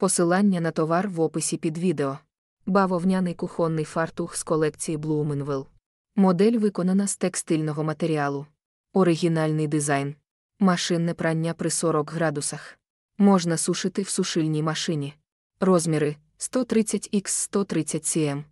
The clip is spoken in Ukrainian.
Посилання на товар в описі під відео. Бавовняний кухонний фартух з колекції Блуменвилл. Модель виконана з текстильного матеріалу. Оригінальний дизайн. Машинне прання при 40 градусах. Можна сушити в сушильній машині. Розміри 130 x 130 cm.